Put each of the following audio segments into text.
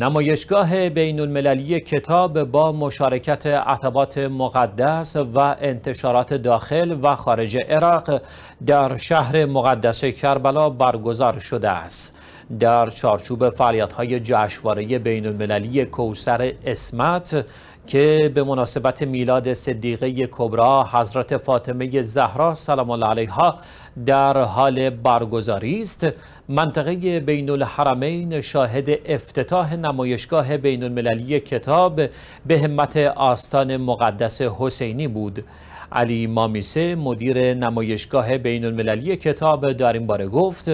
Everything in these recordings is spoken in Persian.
نمایشگاه بین المللی کتاب با مشارکت عتبات مقدس و انتشارات داخل و خارج عراق در شهر مقدس کربلا برگزار شده است. در چارچوب فعالیت‌های های جشنواره بین المللی کوسر اسمت که به مناسبت میلاد صدیقه کبرا حضرت فاطمه زهرا سلام الله علیها در حال برگزاری است منطقه بین الحرمین شاهد افتتاح نمایشگاه بین المللی کتاب به همت آستان مقدس حسینی بود علی مامیسه مدیر نمایشگاه بین المللی کتاب در این باره گفت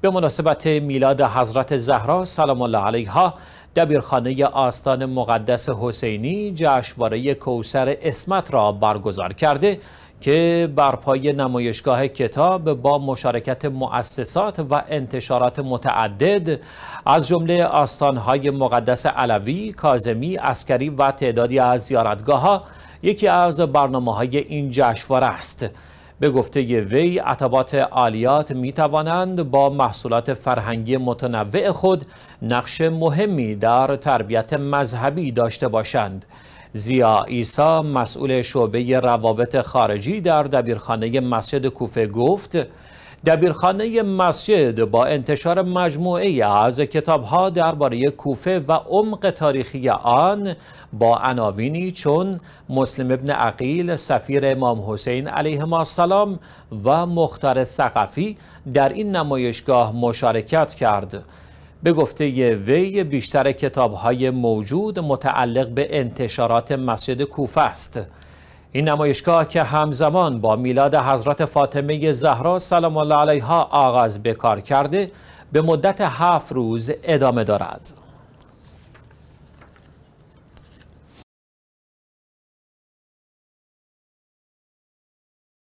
به مناسبت میلاد حضرت زهرا سلام الله علیها دبیرخانه آستان مقدس حسینی جشنواره کوسر اسمت را برگزار کرده که بر نمایشگاه کتاب با مشارکت مؤسسات و انتشارات متعدد از جمله آستانهای مقدس علوی، کازمی، اسکری و تعدادی از زیارتگاه ها یکی از برنامه های این جشنواره است. به گفته وی عطبات عالیات می توانند با محصولات فرهنگی متنوع خود نقش مهمی در تربیت مذهبی داشته باشند زیا ایسا مسئول شعبه روابط خارجی در دبیرخانه مسجد کوفه گفت دبیرخانه مسجد با انتشار مجموعه از کتابها درباره کوفه و عمق تاریخی آن با عناوینی چون مسلم ابن عقیل سفیر امام حسین علیه السلام و مختار ثقفی در این نمایشگاه مشارکت کرد به گفته وی بیشتر های موجود متعلق به انتشارات مسجد کوفه است این نمایشگاه که همزمان با میلاد حضرت فاطمه زهرا سلام الله علیها آغاز به کار کرده به مدت هفت روز ادامه دارد.